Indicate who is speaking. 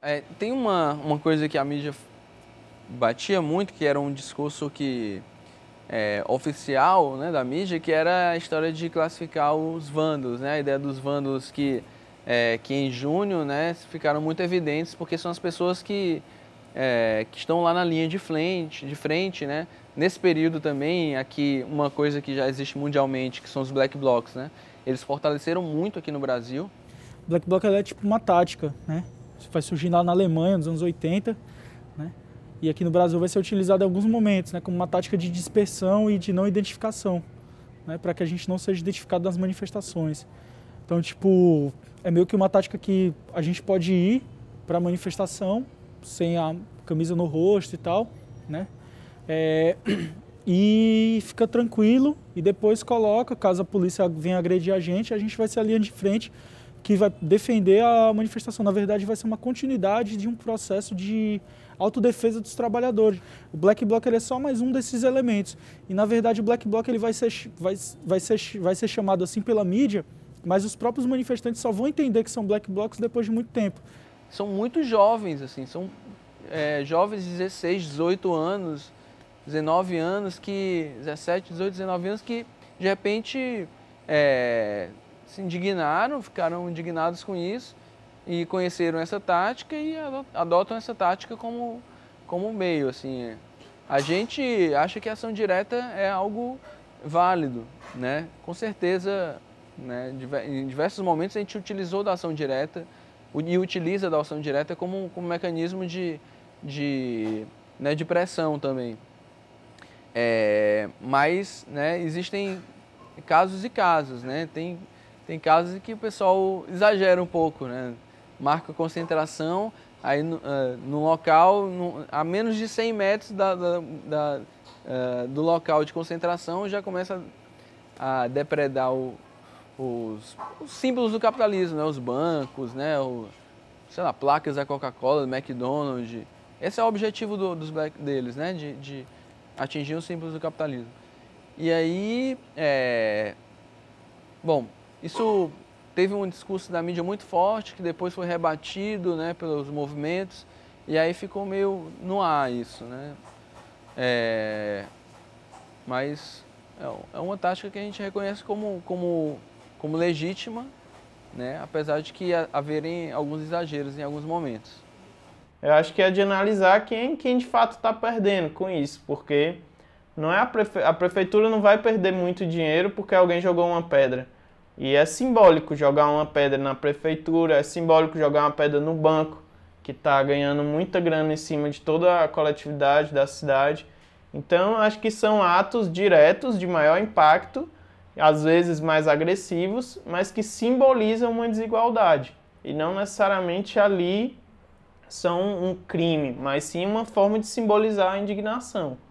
Speaker 1: É, tem uma, uma coisa que a mídia batia muito, que era um discurso que é, oficial né, da mídia, que era a história de classificar os vândalos, né, a ideia dos vândalos que, é, que em junho né, ficaram muito evidentes, porque são as pessoas que, é, que estão lá na linha de frente, de frente né? nesse período também, aqui uma coisa que já existe mundialmente, que são os black blocs, né? eles fortaleceram muito aqui no Brasil.
Speaker 2: Black bloc é tipo uma tática, né? vai surgir lá na Alemanha, nos anos 80, né? e aqui no Brasil vai ser utilizado em alguns momentos, né? como uma tática de dispersão e de não identificação, né? para que a gente não seja identificado nas manifestações. Então, tipo, é meio que uma tática que a gente pode ir para a manifestação sem a camisa no rosto e tal, né? É, e fica tranquilo e depois coloca, caso a polícia venha agredir a gente, a gente vai ser ali de frente que vai defender a manifestação. Na verdade, vai ser uma continuidade de um processo de autodefesa dos trabalhadores. O Black Bloc é só mais um desses elementos. E, na verdade, o Black Bloc ele vai, ser, vai, vai, ser, vai ser chamado assim pela mídia, mas os próprios manifestantes só vão entender que são Black Blocs depois de muito tempo. São muito
Speaker 1: jovens, assim, são é, jovens de 16, 18 anos, 19 anos, que 17, 18, 19 anos, que de repente... É, se indignaram, ficaram indignados com isso e conheceram essa tática e adotam essa tática como, como meio, assim. É. A gente acha que a ação direta é algo válido, né? Com certeza, né, em diversos momentos a gente utilizou da ação direta e utiliza da ação direta como, como mecanismo de, de, né, de pressão também. É, mas né, existem casos e casos, né? Tem tem casos em que o pessoal exagera um pouco, né? Marca concentração, aí no, uh, no local, no, a menos de 100 metros da, da, da, uh, do local de concentração, já começa a depredar o, os, os, símbolos do capitalismo, né? Os bancos, né? O, sei lá, placas da Coca-Cola, do McDonald's. Esse é o objetivo do, dos black, deles, né? De, de atingir os símbolos do capitalismo. E aí, é... bom, isso teve um discurso da mídia muito forte, que depois foi rebatido né, pelos movimentos, e aí ficou meio no ar isso. Né? É, mas é, é uma tática que a gente reconhece como, como, como legítima, né? apesar de que haverem alguns exageros em alguns momentos.
Speaker 3: Eu acho que é de analisar quem, quem de fato está perdendo com isso, porque não é a, prefe... a prefeitura não vai perder muito dinheiro porque alguém jogou uma pedra e é simbólico jogar uma pedra na prefeitura, é simbólico jogar uma pedra no banco, que está ganhando muita grana em cima de toda a coletividade da cidade. Então, acho que são atos diretos de maior impacto, às vezes mais agressivos, mas que simbolizam uma desigualdade. E não necessariamente ali são um crime, mas sim uma forma de simbolizar a indignação.